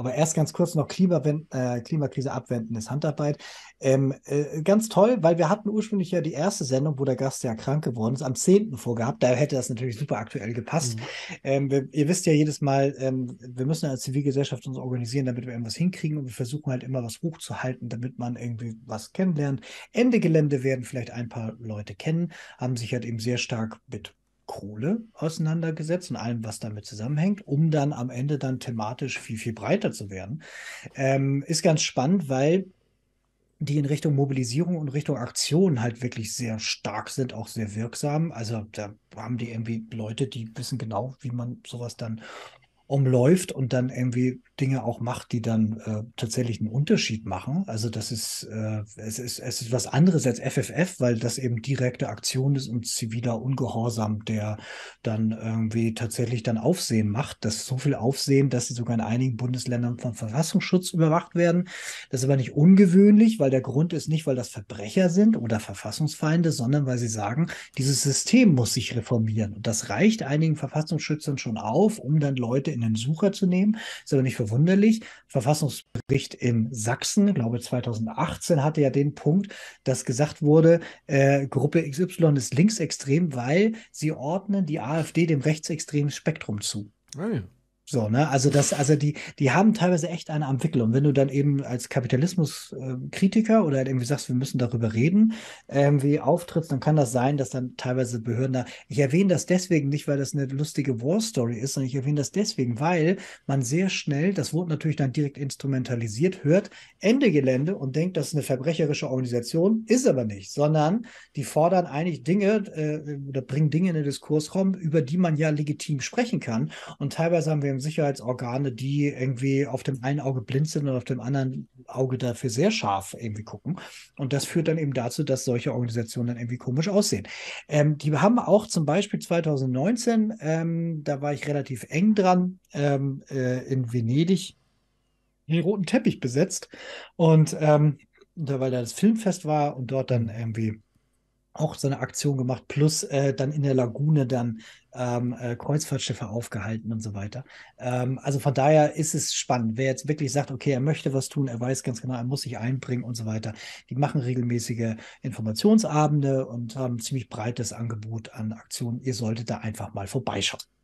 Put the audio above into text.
Aber erst ganz kurz noch Klima, wenn, äh, Klimakrise abwenden ist Handarbeit. Ähm, äh, ganz toll, weil wir hatten ursprünglich ja die erste Sendung, wo der Gast ja krank geworden ist, am 10. vorgehabt. Da hätte das natürlich super aktuell gepasst. Mhm. Ähm, wir, ihr wisst ja jedes Mal, ähm, wir müssen als Zivilgesellschaft uns organisieren, damit wir irgendwas hinkriegen und wir versuchen halt immer was hochzuhalten, damit man irgendwie was kennenlernt. Ende Gelände werden vielleicht ein paar Leute kennen, haben sich halt eben sehr stark mit Kohle auseinandergesetzt und allem, was damit zusammenhängt, um dann am Ende dann thematisch viel, viel breiter zu werden. Ähm, ist ganz spannend, weil die in Richtung Mobilisierung und Richtung Aktion halt wirklich sehr stark sind, auch sehr wirksam. Also da haben die irgendwie Leute, die wissen genau, wie man sowas dann umläuft und dann irgendwie Dinge auch macht, die dann äh, tatsächlich einen Unterschied machen. Also das ist, äh, es ist, es ist was anderes als FFF, weil das eben direkte Aktion ist und ziviler Ungehorsam, der dann irgendwie tatsächlich dann Aufsehen macht. Das ist so viel Aufsehen, dass sie sogar in einigen Bundesländern vom Verfassungsschutz überwacht werden. Das ist aber nicht ungewöhnlich, weil der Grund ist nicht, weil das Verbrecher sind oder Verfassungsfeinde, sondern weil sie sagen, dieses System muss sich reformieren. Und das reicht einigen Verfassungsschützern schon auf, um dann Leute in in den Sucher zu nehmen. Ist aber nicht verwunderlich. Verfassungsbericht in Sachsen, glaube 2018, hatte ja den Punkt, dass gesagt wurde, äh, Gruppe XY ist linksextrem, weil sie ordnen die AfD dem rechtsextremen Spektrum zu. Oh ja. So, ne? Also das, also die, die haben teilweise echt eine Entwicklung. Und wenn du dann eben als Kapitalismuskritiker ähm, oder halt irgendwie sagst, wir müssen darüber reden, irgendwie auftrittst, dann kann das sein, dass dann teilweise Behörden da. Ich erwähne das deswegen nicht, weil das eine lustige War-Story ist, sondern ich erwähne das deswegen, weil man sehr schnell, das wurde natürlich dann direkt instrumentalisiert, hört, Ende Gelände und denkt, das ist eine verbrecherische Organisation, ist aber nicht, sondern die fordern eigentlich Dinge äh, oder bringen Dinge in den Diskursraum, über die man ja legitim sprechen kann. Und teilweise haben wir im Sicherheitsorgane, die irgendwie auf dem einen Auge blind sind und auf dem anderen Auge dafür sehr scharf irgendwie gucken. Und das führt dann eben dazu, dass solche Organisationen dann irgendwie komisch aussehen. Ähm, die haben auch zum Beispiel 2019, ähm, da war ich relativ eng dran, ähm, äh, in Venedig den roten Teppich besetzt. Und ähm, da, weil da das Filmfest war und dort dann irgendwie auch so eine Aktion gemacht, plus äh, dann in der Lagune dann ähm, äh, Kreuzfahrtschiffe aufgehalten und so weiter. Ähm, also von daher ist es spannend. Wer jetzt wirklich sagt, okay, er möchte was tun, er weiß ganz genau, er muss sich einbringen und so weiter. Die machen regelmäßige Informationsabende und haben ein ziemlich breites Angebot an Aktionen. Ihr solltet da einfach mal vorbeischauen.